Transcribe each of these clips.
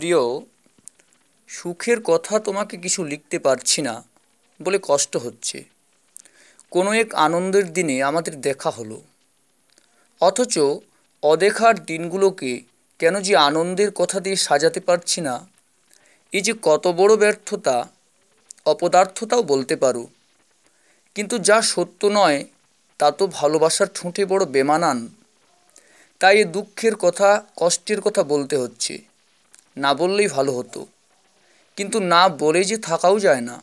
প্রিয় সুখের কথা তোমাকে কিছু লিখতে পারছি না বলে কষ্ট হচ্ছে কোনো এক আনন্দের দিনে আমাদের দেখা হলো অথচ অদেখার দিনগুলোকে কেন যে আনন্দের কথা দিয়ে সাজাতে পারছি না এই যে কত বড় ব্যর্থতা অপদার্থতাও বলতে পারো কিন্তু যা সত্য নয় তা তো ভালোবাসার ঠুঁটে বড় বেমানান তাই এ দুঃখের কথা কষ্টের কথা বলতে হচ্ছে না বললেই ভালো হতো কিন্তু না বলে যে থাকাও যায় না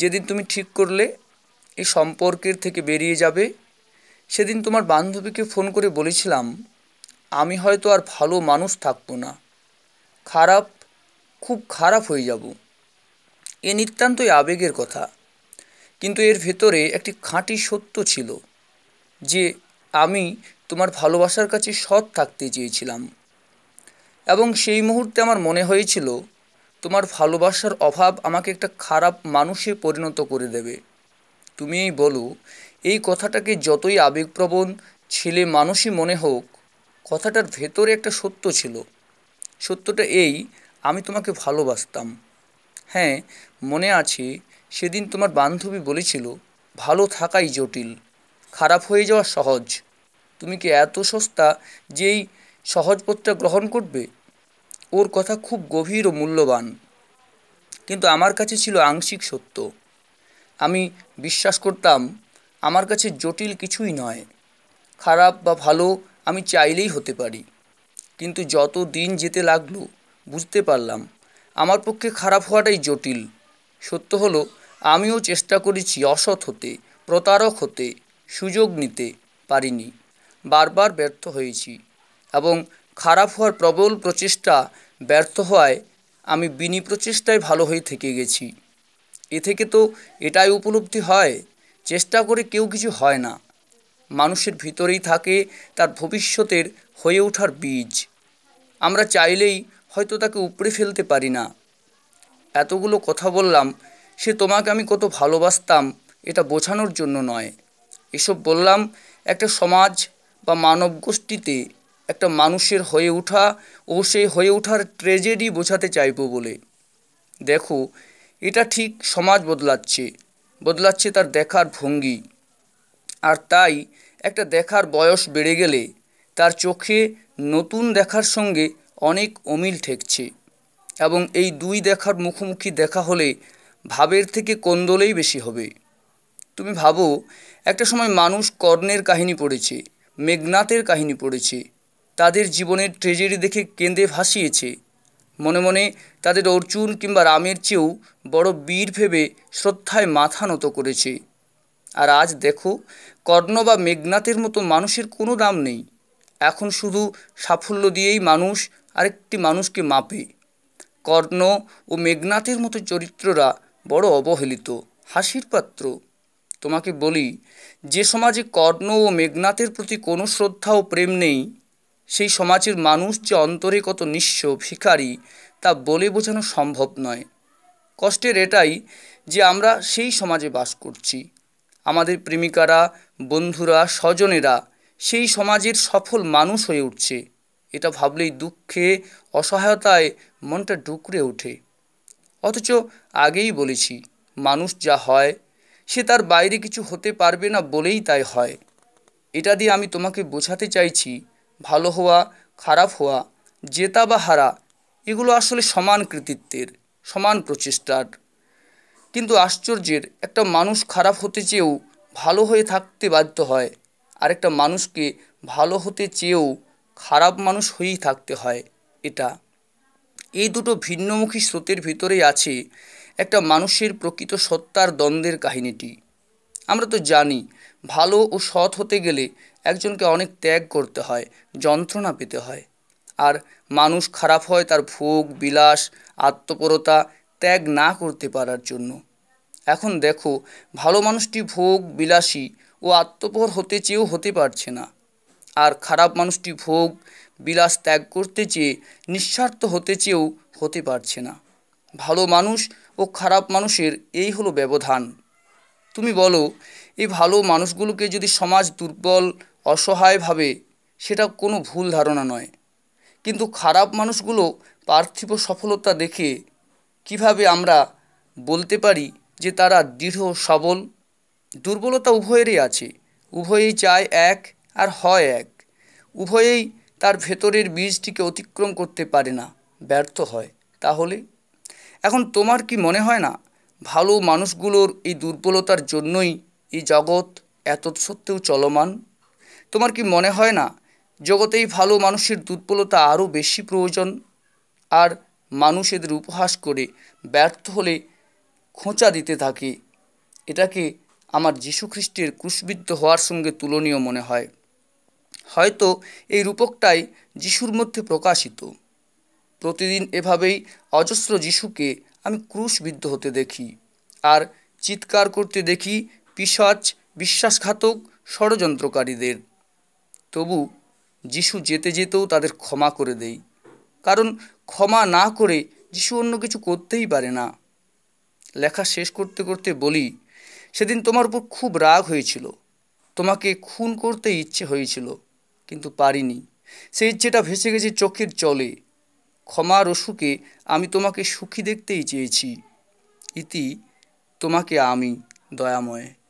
যেদিন তুমি ঠিক করলে এই সম্পর্কের থেকে বেরিয়ে যাবে সেদিন তোমার বান্ধবীকে ফোন করে বলেছিলাম আমি হয়তো আর ভালো মানুষ থাকবো না খারাপ খুব খারাপ হয়ে যাব এ নিতান্তই আবেগের কথা কিন্তু এর ভেতরে একটি খাঁটি সত্য ছিল যে আমি তোমার ভালোবাসার কাছে সৎ থাকতে চেয়েছিলাম এবং সেই মুহূর্তে আমার মনে হয়েছিল তোমার ভালোবাসার অভাব আমাকে একটা খারাপ মানুষে পরিণত করে দেবে তুমি এই বলো এই কথাটাকে যতই আবেগপ্রবণ ছেলে মানুষই মনে হোক কথাটার ভেতরে একটা সত্য ছিল সত্যটা এই আমি তোমাকে ভালোবাসতাম হ্যাঁ মনে আছে সেদিন তোমার বান্ধবী বলেছিল ভালো থাকাই জটিল খারাপ হয়ে যাওয়া সহজ তুমি কি এত সস্তা যেই সহজ পথটা গ্রহণ করবে ওর কথা খুব গভীর ও মূল্যবান কিন্তু আমার কাছে ছিল আংশিক সত্য আমি বিশ্বাস করতাম আমার কাছে জটিল কিছুই নয় খারাপ বা ভালো আমি চাইলেই হতে পারি কিন্তু যত দিন যেতে লাগলো বুঝতে পারলাম আমার পক্ষে খারাপ হওয়াটাই জটিল সত্য হলো আমিও চেষ্টা করেছি অসৎ হতে প্রতারক হতে সুযোগ নিতে পারিনি বারবার ব্যর্থ হয়েছি এবং খারাপ হওয়ার প্রবল প্রচেষ্টা ব্যর্থ হওয়ায় আমি বিনি প্রচেষ্টায় ভালো হয়ে থেকে গেছি এ থেকে তো এটাই উপলব্ধি হয় চেষ্টা করে কেউ কিছু হয় না মানুষের ভিতরেই থাকে তার ভবিষ্যতের হয়ে ওঠার বীজ আমরা চাইলেই হয়তো তাকে উপড়ে ফেলতে পারি না এতগুলো কথা বললাম সে তোমাকে আমি কত ভালোবাসতাম এটা বোঝানোর জন্য নয় এসব বললাম একটা সমাজ বা মানব গোষ্ঠীতে একটা মানুষের হয়ে ওঠা ও সেই হয়ে ওঠার ট্রেজেডি বোঝাতে চাইব বলে দেখো এটা ঠিক সমাজ বদলাচ্ছে বদলাচ্ছে তার দেখার ভঙ্গি আর তাই একটা দেখার বয়স বেড়ে গেলে তার চোখে নতুন দেখার সঙ্গে অনেক অমিল ঠেকছে এবং এই দুই দেখার মুখোমুখি দেখা হলে ভাবের থেকে কোন্দলেই বেশি হবে তুমি ভাবো একটা সময় মানুষ কর্ণের কাহিনী পড়েছে মেঘনাথের কাহিনী পড়েছে তাদের জীবনের ট্রেজেডি দেখে কেঁদে ভাসিয়েছে মনে মনে তাদের অর্জুন কিংবা রামের চেয়েও বড় বীর ভেবে শ্রদ্ধায় মাথা নত করেছে আর আজ দেখো কর্ণ বা মেঘনাথের মতো মানুষের কোনো দাম নেই এখন শুধু সাফল্য দিয়েই মানুষ আরেকটি মানুষকে মাপে কর্ণ ও মেঘনাথের মতো চরিত্ররা বড় অবহেলিত হাসির পাত্র তোমাকে বলি যে সমাজে কর্ণ ও মেঘনাথের প্রতি কোনো শ্রদ্ধা ও প্রেম নেই সেই সমাজের মানুষ যে অন্তরে কত নিঃস্ব ভিখারি তা বলে বোঝানো সম্ভব নয় কষ্টের এটাই যে আমরা সেই সমাজে বাস করছি আমাদের প্রেমিকারা বন্ধুরা স্বজনেরা সেই সমাজের সফল মানুষ হয়ে উঠছে এটা ভাবলেই দুঃখে অসহায়তায় মনটা ডুকরে ওঠে অথচ আগেই বলেছি মানুষ যা হয় সে তার বাইরে কিছু হতে পারবে না বলেই তাই হয় এটা দিয়ে আমি তোমাকে বোঝাতে চাইছি ভালো হওয়া খারাপ হওয়া জেতা বা হারা এগুলো আসলে সমান কৃতিত্বের সমান প্রচেষ্টার কিন্তু আশ্চর্যের একটা মানুষ খারাপ হতে চেয়েও ভালো হয়ে থাকতে বাধ্য হয় আর একটা মানুষকে ভালো হতে চেয়েও খারাপ মানুষ হয়েই থাকতে হয় এটা এই দুটো ভিন্নমুখী স্রোতের ভিতরেই আছে একটা মানুষের প্রকৃত সত্তার দ্বন্দ্বের কাহিনীটি আমরা তো জানি ভালো ও সৎ হতে গেলে একজনকে অনেক ত্যাগ করতে হয় যন্ত্রণা পেতে হয় আর মানুষ খারাপ হয় তার ভোগ বিলাস আত্মপরতা ত্যাগ না করতে পারার জন্য এখন দেখো ভালো মানুষটি ভোগ বিলাসী ও আত্মপর হতে চেয়েও হতে পারছে না আর খারাপ মানুষটি ভোগ বিলাস ত্যাগ করতে চেয়ে নিঃস্বার্থ হতে চেয়েও হতে পারছে না ভালো মানুষ ও খারাপ মানুষের এই হলো ব্যবধান তুমি বলো এই ভালো মানুষগুলোকে যদি সমাজ দুর্বল অসহায়ভাবে সেটা কোনো ভুল ধারণা নয় কিন্তু খারাপ মানুষগুলো পার্থিব সফলতা দেখে কিভাবে আমরা বলতে পারি যে তারা দৃঢ় সবল দুর্বলতা উভয়েরই আছে উভয়েই চায় এক আর হয় এক উভয়েই তার ভেতরের বীজটিকে অতিক্রম করতে পারে না ব্যর্থ হয় তাহলে এখন তোমার কি মনে হয় না ভালো মানুষগুলোর এই দুর্বলতার জন্যই এই জগৎ এত সত্ত্বেও চলমান তোমার কি মনে হয় না জগতেই ভালো মানুষের দুর্বলতা আরও বেশি প্রয়োজন আর মানুষ এদের উপহাস করে ব্যর্থ হলে খোঁচা দিতে থাকে এটাকে আমার খ্রিস্টের ক্রুশবিদ্ধ হওয়ার সঙ্গে তুলনীয় মনে হয় হয়তো এই রূপকটাই যিশুর মধ্যে প্রকাশিত প্রতিদিন এভাবেই অজস্র যিশুকে আমি ক্রুশবিদ্ধ হতে দেখি আর চিৎকার করতে দেখি পিসাচ বিশ্বাসঘাতক ষড়যন্ত্রকারীদের তবু যিশু যেতে যেতেও তাদের ক্ষমা করে দেই কারণ ক্ষমা না করে যিশু অন্য কিছু করতেই পারে না লেখা শেষ করতে করতে বলি সেদিন তোমার উপর খুব রাগ হয়েছিল তোমাকে খুন করতে ইচ্ছে হয়েছিল কিন্তু পারিনি সেই ইচ্ছেটা ভেসে গেছে চোখের চলে ক্ষমার অসুখে আমি তোমাকে সুখী দেখতেই চেয়েছি ইতি তোমাকে আমি দয়াময়